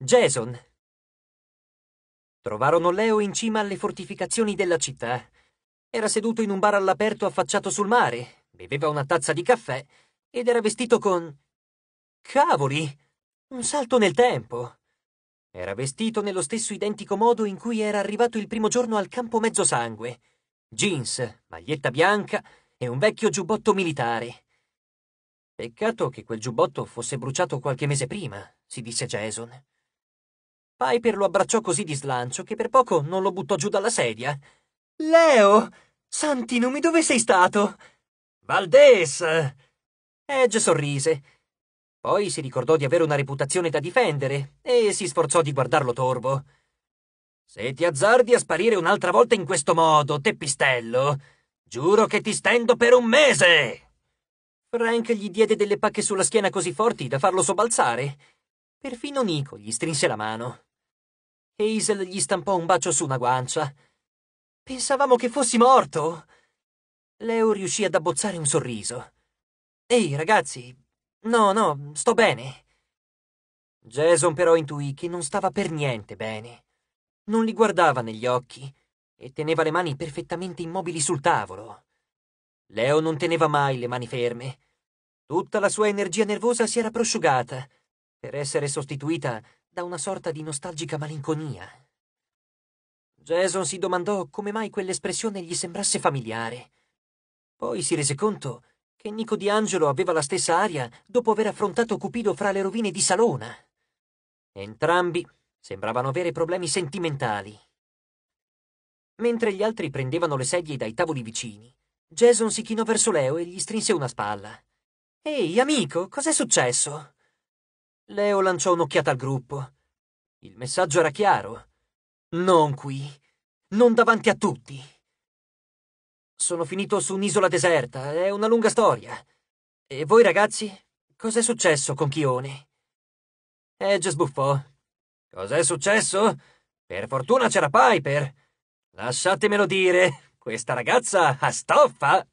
Jason. Trovarono Leo in cima alle fortificazioni della città. Era seduto in un bar all'aperto affacciato sul mare, beveva una tazza di caffè ed era vestito con... Cavoli! Un salto nel tempo! Era vestito nello stesso identico modo in cui era arrivato il primo giorno al campo mezzosangue. Jeans, maglietta bianca e un vecchio giubbotto militare. Peccato che quel giubbotto fosse bruciato qualche mese prima, si disse Jason. Piper lo abbracciò così di slancio che per poco non lo buttò giù dalla sedia. Leo! Santi Santinomi, dove sei stato? Valdes! Edge sorrise. Poi si ricordò di avere una reputazione da difendere e si sforzò di guardarlo torvo. Se ti azzardi a sparire un'altra volta in questo modo, teppistello, giuro che ti stendo per un mese! Frank gli diede delle pacche sulla schiena così forti da farlo sobbalzare. Perfino Nico gli strinse la mano e Hazel gli stampò un bacio su una guancia. Pensavamo che fossi morto. Leo riuscì ad abbozzare un sorriso. Ehi, ragazzi. No, no, sto bene. Jason però intuì che non stava per niente bene. Non li guardava negli occhi e teneva le mani perfettamente immobili sul tavolo. Leo non teneva mai le mani ferme. Tutta la sua energia nervosa si era prosciugata per essere sostituita da una sorta di nostalgica malinconia. Jason si domandò come mai quell'espressione gli sembrasse familiare. Poi si rese conto che Nico di Angelo aveva la stessa aria dopo aver affrontato Cupido fra le rovine di Salona. Entrambi sembravano avere problemi sentimentali. Mentre gli altri prendevano le sedie dai tavoli vicini, Jason si chinò verso Leo e gli strinse una spalla. Ehi, amico, cos'è successo? Leo lanciò un'occhiata al gruppo. Il messaggio era chiaro. Non qui. Non davanti a tutti. Sono finito su un'isola deserta, è una lunga storia. E voi ragazzi, cos'è successo con Chione? Edge eh, sbuffò. Cos'è successo? Per fortuna c'era Piper. Lasciatemelo dire, questa ragazza ha stoffa.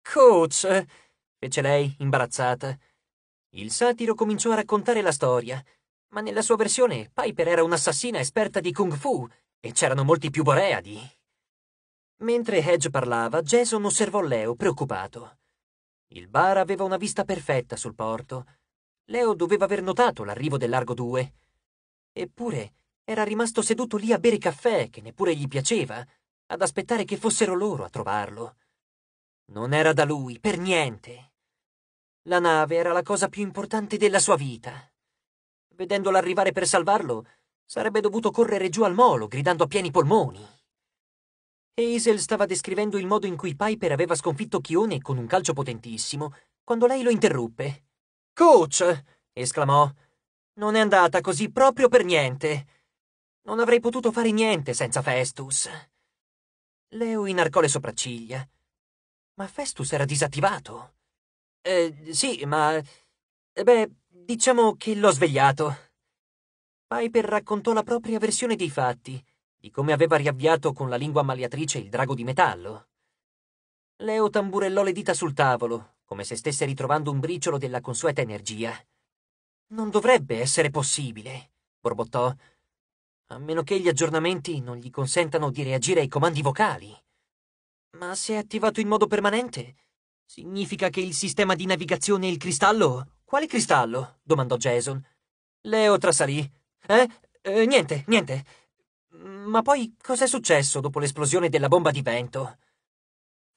Coach, fece lei, imbarazzata. Il satiro cominciò a raccontare la storia, ma nella sua versione Piper era un'assassina esperta di kung fu e c'erano molti più boreadi. Mentre Hedge parlava, Jason osservò Leo preoccupato. Il bar aveva una vista perfetta sul porto. Leo doveva aver notato l'arrivo del Largo 2. Eppure era rimasto seduto lì a bere caffè, che neppure gli piaceva, ad aspettare che fossero loro a trovarlo. Non era da lui, per niente. La nave era la cosa più importante della sua vita. Vedendolo arrivare per salvarlo, sarebbe dovuto correre giù al molo, gridando a pieni polmoni. Hazel stava descrivendo il modo in cui Piper aveva sconfitto Chione con un calcio potentissimo, quando lei lo interruppe. Coach! esclamò. Non è andata così proprio per niente. Non avrei potuto fare niente senza Festus. Leo inarcò le sopracciglia. Ma Festus era disattivato. Eh, sì, ma... Eh, beh, diciamo che l'ho svegliato. Piper raccontò la propria versione dei fatti, di come aveva riavviato con la lingua maliatrice il drago di metallo. Leo tamburellò le dita sul tavolo, come se stesse ritrovando un briciolo della consueta energia. Non dovrebbe essere possibile, borbottò, a meno che gli aggiornamenti non gli consentano di reagire ai comandi vocali. Ma se è attivato in modo permanente, Significa che il sistema di navigazione e il cristallo? Quale cristallo? domandò Jason. Leo trasalì. Eh? eh niente, niente. Mm, ma poi cos'è successo dopo l'esplosione della bomba di vento?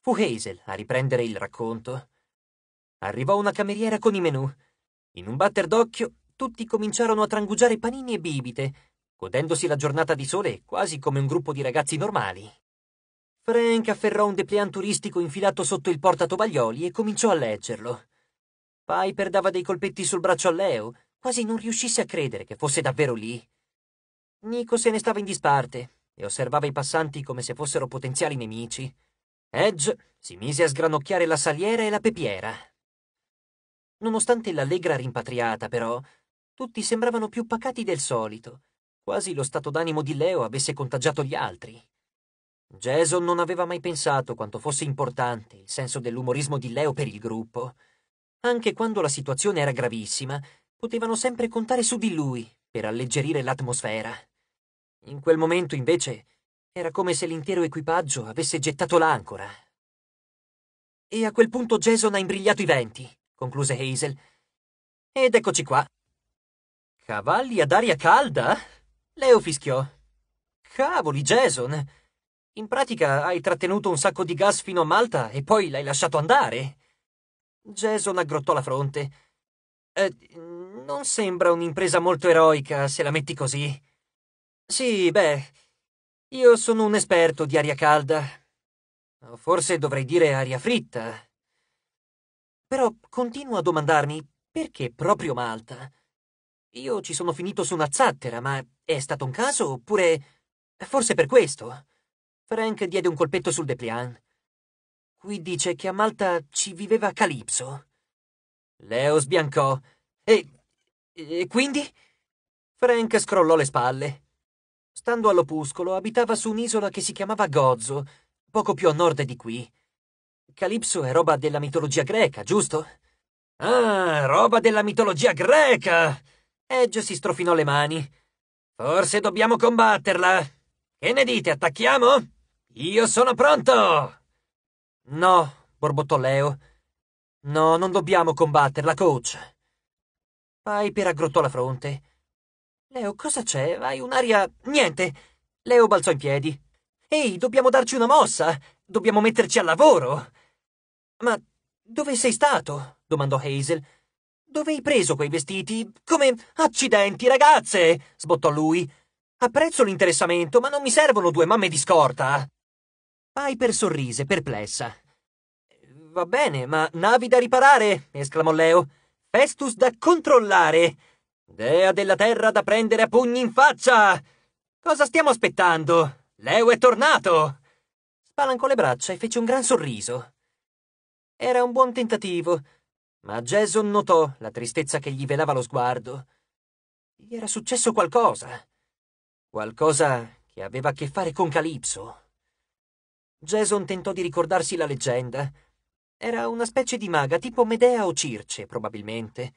Fu Hazel a riprendere il racconto. Arrivò una cameriera con i menù. In un batter d'occhio tutti cominciarono a trangugiare panini e bibite, godendosi la giornata di sole quasi come un gruppo di ragazzi normali. Frank afferrò un depliant turistico infilato sotto il portatovaglioli e cominciò a leggerlo. Piper dava dei colpetti sul braccio a Leo, quasi non riuscisse a credere che fosse davvero lì. Nico se ne stava in disparte e osservava i passanti come se fossero potenziali nemici. Edge si mise a sgranocchiare la saliera e la pepiera. Nonostante l'allegra rimpatriata, però, tutti sembravano più pacati del solito, quasi lo stato d'animo di Leo avesse contagiato gli altri. Jason non aveva mai pensato quanto fosse importante il senso dell'umorismo di Leo per il gruppo. Anche quando la situazione era gravissima, potevano sempre contare su di lui per alleggerire l'atmosfera. In quel momento, invece, era come se l'intero equipaggio avesse gettato l'ancora. E a quel punto Jason ha imbrigliato i venti, concluse Hazel. Ed eccoci qua. Cavalli ad aria calda? Leo fischiò. Cavoli, Jason! In pratica hai trattenuto un sacco di gas fino a Malta e poi l'hai lasciato andare. Jason aggrottò la fronte. Eh, non sembra un'impresa molto eroica se la metti così. Sì, beh, io sono un esperto di aria calda. O forse dovrei dire aria fritta. Però continuo a domandarmi perché proprio Malta? Io ci sono finito su una zattera, ma è stato un caso oppure... Forse per questo. Frank diede un colpetto sul dépliant. Qui dice che a Malta ci viveva Calypso. Leo sbiancò. E... e quindi? Frank scrollò le spalle. Stando all'opuscolo, abitava su un'isola che si chiamava Gozo, poco più a nord di qui. Calypso è roba della mitologia greca, giusto? Ah, roba della mitologia greca! Edge si strofinò le mani. Forse dobbiamo combatterla. Che ne dite, attacchiamo? Io sono pronto! No, borbottò Leo. No, non dobbiamo combatterla, coach. Piper aggrottò la fronte. Leo, cosa c'è? Hai un'aria... Niente! Leo balzò in piedi. Ehi, dobbiamo darci una mossa! Dobbiamo metterci al lavoro! Ma dove sei stato? domandò Hazel. Dove hai preso quei vestiti? Come... Accidenti, ragazze! sbottò lui. Apprezzo l'interessamento, ma non mi servono due mamme di scorta. Piper sorrise, perplessa. Va bene, ma navi da riparare, esclamò Leo. Festus da controllare. Dea della terra da prendere a pugni in faccia. Cosa stiamo aspettando? Leo è tornato. Spalancò le braccia e fece un gran sorriso. Era un buon tentativo, ma Jason notò la tristezza che gli velava lo sguardo. Gli era successo qualcosa. Qualcosa che aveva a che fare con Calipso. Jason tentò di ricordarsi la leggenda. Era una specie di maga tipo Medea o Circe, probabilmente.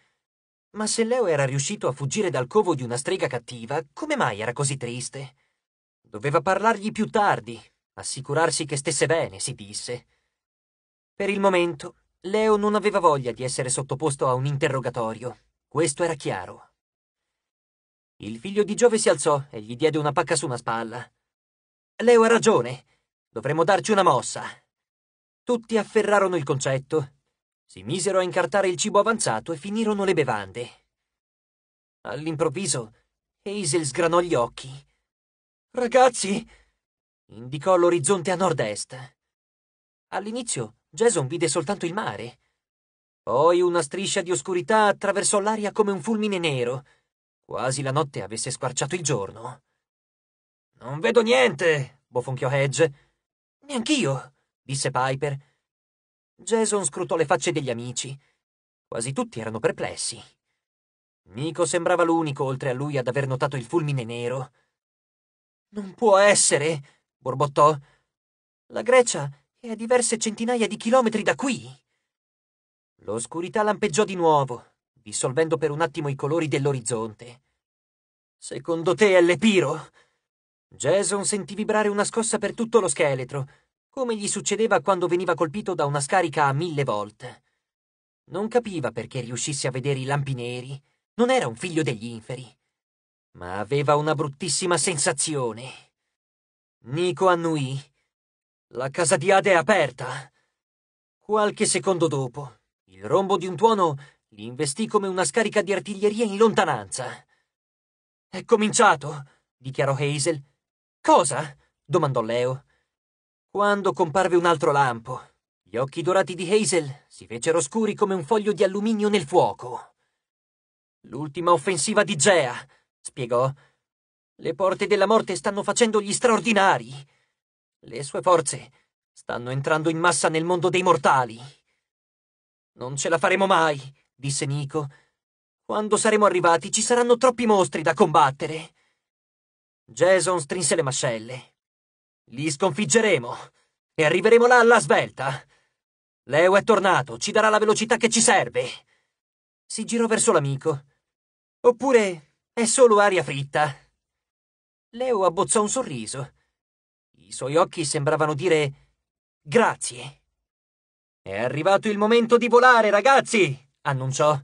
Ma se Leo era riuscito a fuggire dal covo di una strega cattiva, come mai era così triste? Doveva parlargli più tardi, assicurarsi che stesse bene, si disse. Per il momento, Leo non aveva voglia di essere sottoposto a un interrogatorio. Questo era chiaro. Il figlio di Giove si alzò e gli diede una pacca su una spalla. Leo ha ragione. Dovremmo darci una mossa. Tutti afferrarono il concetto, si misero a incartare il cibo avanzato e finirono le bevande. All'improvviso, Hazel sgranò gli occhi. Ragazzi! indicò l'orizzonte a nord-est. All'inizio Jason vide soltanto il mare. Poi una striscia di oscurità attraversò l'aria come un fulmine nero, quasi la notte avesse squarciato il giorno. Non vedo niente, bofonchiò Hedge, Neanch'io, disse Piper. Jason scrutò le facce degli amici. Quasi tutti erano perplessi. Nico sembrava l'unico, oltre a lui, ad aver notato il fulmine nero. Non può essere, borbottò. La Grecia è a diverse centinaia di chilometri da qui. L'oscurità lampeggiò di nuovo, dissolvendo per un attimo i colori dell'orizzonte. Secondo te è l'Epiro? Jason sentì vibrare una scossa per tutto lo scheletro, come gli succedeva quando veniva colpito da una scarica a mille volte. Non capiva perché riuscisse a vedere i lampi neri, non era un figlio degli inferi, ma aveva una bruttissima sensazione. Nico annuì. La casa di Ade è aperta. Qualche secondo dopo, il rombo di un tuono li investì come una scarica di artiglieria in lontananza. È cominciato, dichiarò Hazel, Cosa? domandò Leo. Quando comparve un altro lampo. Gli occhi dorati di Hazel si fecero scuri come un foglio di alluminio nel fuoco. L'ultima offensiva di Gea, spiegò. Le porte della morte stanno facendo gli straordinari. Le sue forze stanno entrando in massa nel mondo dei mortali. Non ce la faremo mai, disse Nico. Quando saremo arrivati ci saranno troppi mostri da combattere. Jason strinse le mascelle. Li sconfiggeremo e arriveremo là alla svelta. Leo è tornato, ci darà la velocità che ci serve. Si girò verso l'amico. Oppure è solo aria fritta. Leo abbozzò un sorriso. I suoi occhi sembravano dire grazie. È arrivato il momento di volare, ragazzi, annunciò.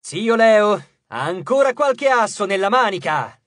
Zio Leo ha ancora qualche asso nella manica.